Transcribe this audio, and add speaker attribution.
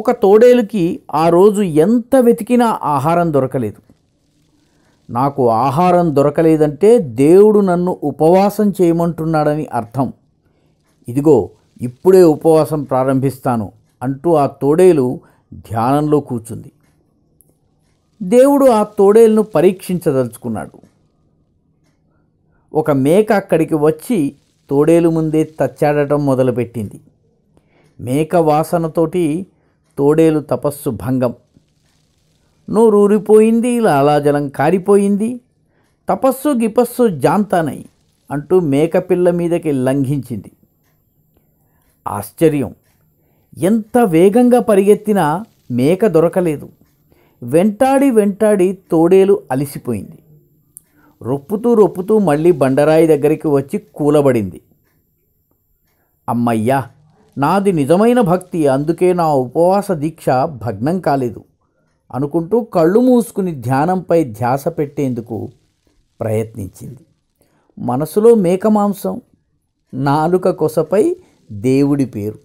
Speaker 1: ఒక తోడేలుకి ఆ రోజు ఎంత వెతికినా ఆహారం దొరకలేదు నాకు ఆహారం దొరకలేదంటే దేవుడు నన్ను ఉపవాసం చేయమంటున్నాడని అర్థం ఇదిగో ఇప్పుడే ఉపవాసం ప్రారంభిస్తాను అంటూ ఆ తోడేలు ధ్యానంలో కూర్చుంది దేవుడు ఆ తోడేలను పరీక్షించదలుచుకున్నాడు ఒక మేక అక్కడికి వచ్చి తోడేలు ముందే తచ్చాడటం మొదలుపెట్టింది మేక వాసనతోటి తోడేలు తపస్సు భంగం నోరూరిపోయింది లాలాజలం కారిపోయింది తపస్సు గిపస్సు జాంతానై అంటూ మేకపిల్ల మీదకి లంఘించింది ఆశ్చర్యం ఎంత వేగంగా పరిగెత్తినా మేక దొరకలేదు వెంటాడి వెంటాడి తోడేలు అలిసిపోయింది రొప్పుతూ రొప్పుతూ మళ్ళీ బండరాయి దగ్గరికి వచ్చి కూలబడింది అమ్మయ్యా నాది నిజమైన భక్తి అందుకే నా ఉపవాస దీక్ష భగ్నం కాలేదు అనుకుంటూ కళ్ళు మూసుకుని ధ్యానంపై ధ్యాస పెట్టేందుకు ప్రయత్నించింది మనసులో మేకమాంసం నాలుక కొసపై దేవుడి పేరు